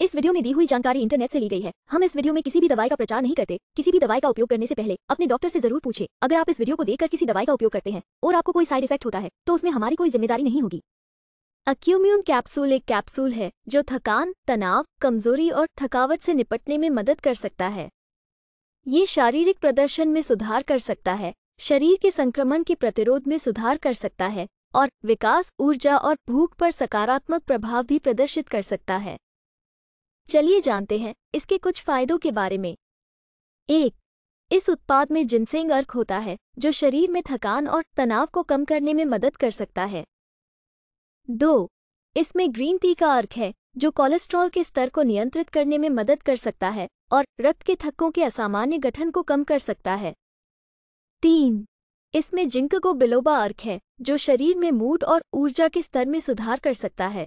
इस वीडियो में दी हुई जानकारी इंटरनेट से ली गई है हम इस वीडियो में किसी भी दवाई का प्रचार नहीं करते किसी भी दवाई का उपयोग करने से पहले अपने डॉक्टर से जरूर पूछे अगर आप इस वीडियो को देखकर किसी दवाई का उपयोग करते हैं और आपको कोई साइड इफेक्ट होता है तो उसमें हमारी कोई जिम्मेदारी नहीं होगी अक्यूम्यून कैप्सूल एक कैप्सूल है जो थकान तनाव कमजोरी और थकावट से निपटने में मदद कर सकता है ये शारीरिक प्रदर्शन में सुधार कर सकता है शरीर के संक्रमण के प्रतिरोध में सुधार कर सकता है और विकास ऊर्जा और भूख पर सकारात्मक प्रभाव भी प्रदर्शित कर सकता है चलिए जानते हैं इसके कुछ फायदों के बारे में एक इस उत्पाद में जिनसेंग अर्क होता है जो शरीर में थकान और तनाव को कम करने में मदद कर सकता है दो इसमें ग्रीन टी का अर्क है जो कोलेस्ट्रॉल के स्तर को नियंत्रित करने में मदद कर सकता है और रक्त के थक्कों के असामान्य गठन को कम कर सकता है तीन इसमें जिंक को बिलोबा अर्क है जो शरीर में मूड और ऊर्जा के स्तर में सुधार कर सकता है